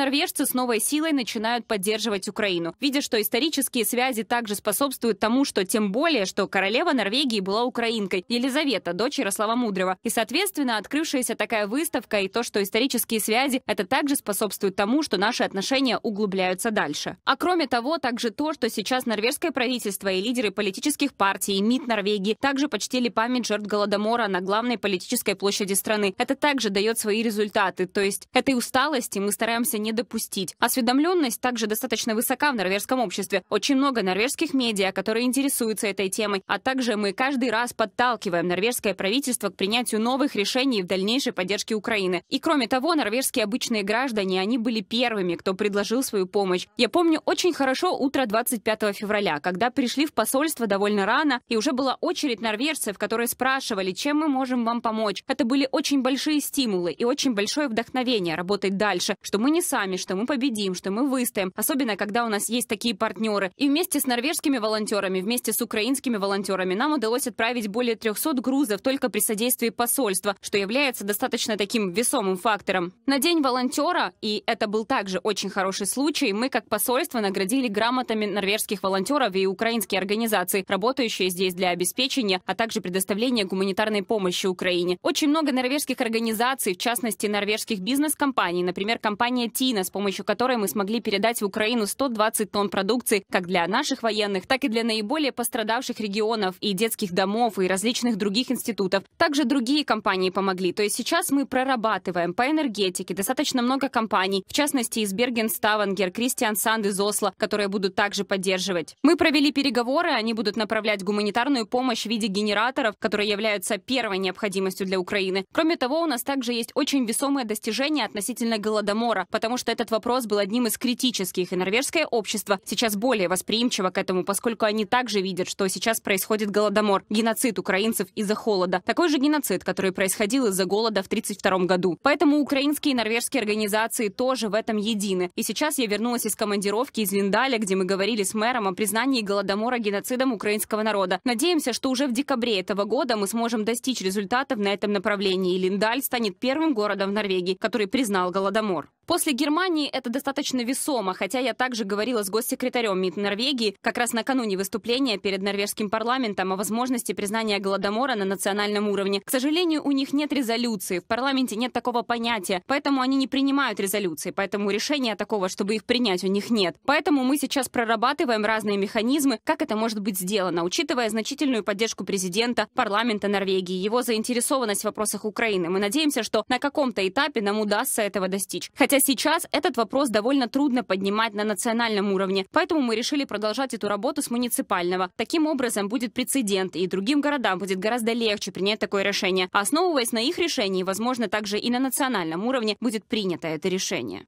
норвежцы с новой силой начинают поддерживать Украину, видя, что исторические связи также способствуют тому, что тем более, что королева Норвегии была украинкой, Елизавета, дочь Ярослава Мудрого. И, соответственно, открывшаяся такая выставка и то, что исторические связи, это также способствует тому, что наши отношения углубляются дальше. А кроме того, также то, что сейчас норвежское правительство и лидеры политических партий, и МИД Норвегии также почтили память жертв Голодомора на главной политической площади страны. Это также дает свои результаты. То есть этой усталости мы стараемся не не допустить. Осведомленность также достаточно высока в норвежском обществе. Очень много норвежских медиа, которые интересуются этой темой. А также мы каждый раз подталкиваем норвежское правительство к принятию новых решений в дальнейшей поддержке Украины. И кроме того, норвежские обычные граждане, они были первыми, кто предложил свою помощь. Я помню очень хорошо утро 25 февраля, когда пришли в посольство довольно рано, и уже была очередь норвежцев, которые спрашивали, чем мы можем вам помочь. Это были очень большие стимулы и очень большое вдохновение работать дальше, что мы не сами сами, что мы победим, что мы выстоим, особенно когда у нас есть такие партнеры. И вместе с норвежскими волонтерами, вместе с украинскими волонтерами нам удалось отправить более 300 грузов только при содействии посольства, что является достаточно таким весомым фактором. На День волонтера, и это был также очень хороший случай, мы как посольство наградили грамотами норвежских волонтеров и украинские организации, работающие здесь для обеспечения, а также предоставления гуманитарной помощи Украине. Очень много норвежских организаций, в частности норвежских бизнес-компаний, например, компания плотина, с помощью которой мы смогли передать в Украину 120 тонн продукции как для наших военных, так и для наиболее пострадавших регионов и детских домов, и различных других институтов. Также другие компании помогли. То есть сейчас мы прорабатываем по энергетике достаточно много компаний, в частности из Берген Ставангер, Кристиан Санд из Осло, которые будут также поддерживать. Мы провели переговоры, они будут направлять гуманитарную помощь в виде генераторов, которые являются первой необходимостью для Украины. Кроме того, у нас также есть очень весомое достижение относительно голодомора, потому потому что этот вопрос был одним из критических, и норвежское общество сейчас более восприимчиво к этому, поскольку они также видят, что сейчас происходит голодомор, геноцид украинцев из-за холода. Такой же геноцид, который происходил из-за голода в 1932 году. Поэтому украинские и норвежские организации тоже в этом едины. И сейчас я вернулась из командировки из Линдаля, где мы говорили с мэром о признании голодомора геноцидом украинского народа. Надеемся, что уже в декабре этого года мы сможем достичь результатов на этом направлении, и Линдаль станет первым городом в Норвегии, который признал голодомор. После Германии это достаточно весомо, хотя я также говорила с госсекретарем МИД Норвегии как раз накануне выступления перед норвежским парламентом о возможности признания Голодомора на национальном уровне. К сожалению, у них нет резолюции, в парламенте нет такого понятия, поэтому они не принимают резолюции, поэтому решения такого, чтобы их принять, у них нет. Поэтому мы сейчас прорабатываем разные механизмы, как это может быть сделано, учитывая значительную поддержку президента, парламента Норвегии, его заинтересованность в вопросах Украины. Мы надеемся, что на каком-то этапе нам удастся этого достичь. Хотя сейчас этот вопрос довольно трудно поднимать на национальном уровне, поэтому мы решили продолжать эту работу с муниципального. Таким образом будет прецедент, и другим городам будет гораздо легче принять такое решение. Основываясь на их решении, возможно, также и на национальном уровне будет принято это решение.